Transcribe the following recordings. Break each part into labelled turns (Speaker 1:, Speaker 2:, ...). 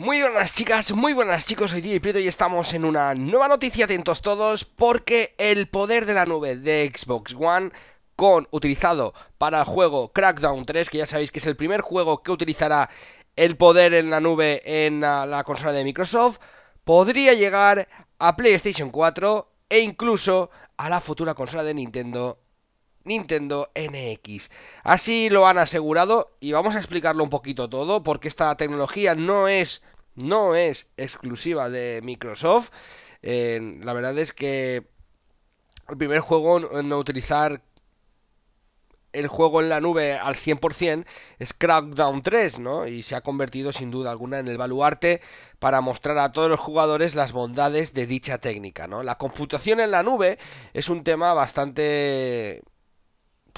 Speaker 1: Muy buenas chicas, muy buenas chicos, soy Gigi Prieto y estamos en una nueva noticia, atentos todos, porque el poder de la nube de Xbox One con utilizado para el juego Crackdown 3, que ya sabéis que es el primer juego que utilizará el poder en la nube en la consola de Microsoft, podría llegar a PlayStation 4 e incluso a la futura consola de Nintendo Nintendo NX. Así lo han asegurado y vamos a explicarlo un poquito todo porque esta tecnología no es, no es exclusiva de Microsoft. Eh, la verdad es que el primer juego en utilizar el juego en la nube al 100% es Crackdown 3, ¿no? Y se ha convertido sin duda alguna en el baluarte para mostrar a todos los jugadores las bondades de dicha técnica, ¿no? La computación en la nube es un tema bastante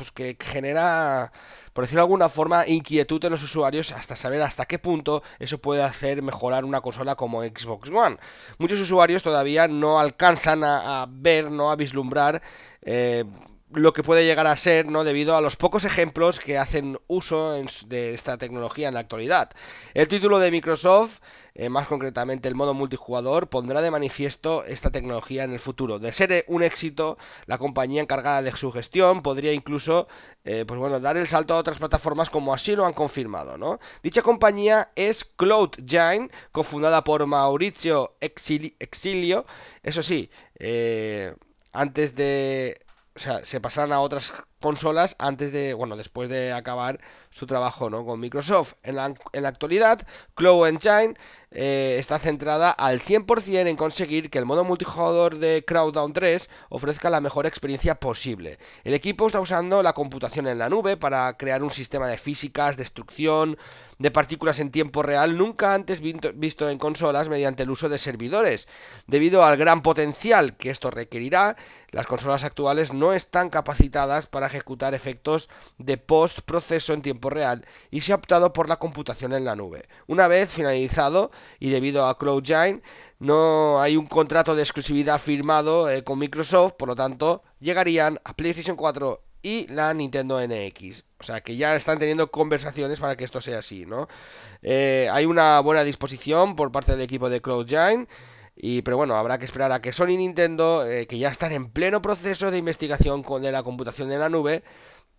Speaker 1: pues que genera, por decirlo de alguna forma, inquietud en los usuarios hasta saber hasta qué punto eso puede hacer mejorar una consola como Xbox One. Muchos usuarios todavía no alcanzan a, ver, no a vislumbrar. Eh, lo que puede llegar a ser, ¿no? Debido a los pocos ejemplos que hacen uso de esta tecnología en la actualidad. El título de Microsoft, eh, más concretamente el modo multijugador, pondrá de manifiesto esta tecnología en el futuro. De ser eh, un éxito, la compañía encargada de su gestión podría incluso, eh, pues bueno, dar el salto a otras plataformas como así lo han confirmado, ¿no? Dicha compañía es Cloud cofundada por Mauricio Exilio, eso sí, antes de o sea, se pasarán a otras consolas antes de, bueno, después de acabar su trabajo ¿no? con Microsoft. En la, en la actualidad, Cloud Engine eh, está centrada al 100% en conseguir que el modo multijugador de Crowdown 3 ofrezca la mejor experiencia posible. El equipo está usando la computación en la nube para crear un sistema de físicas, destrucción, de partículas en tiempo real nunca antes visto en consolas mediante el uso de servidores. Debido al gran potencial que esto requerirá, las consolas actuales no están capacitadas para ejecutar efectos de post-proceso en tiempo real y se ha optado por la computación en la nube. Una vez finalizado y debido a CloudGine, no hay un contrato de exclusividad firmado eh, con Microsoft, por lo tanto, llegarían a PlayStation 4 y la Nintendo NX. O sea que ya están teniendo conversaciones para que esto sea así, ¿no? Eh, hay una buena disposición por parte del equipo de Cloud Giant. Y, pero bueno, habrá que esperar a que Sony y Nintendo, eh, que ya están en pleno proceso de investigación con, de la computación de la nube,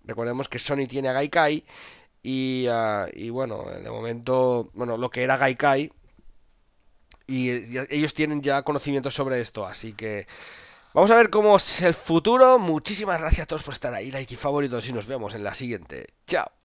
Speaker 1: recordemos que Sony tiene a Gaikai, y, ah, y bueno, de momento, bueno, lo que era Gaikai, y, y ellos tienen ya conocimiento sobre esto, así que Vamos a ver cómo es el futuro. Muchísimas gracias a todos por estar ahí, like y favoritos y nos vemos en la siguiente. Chao.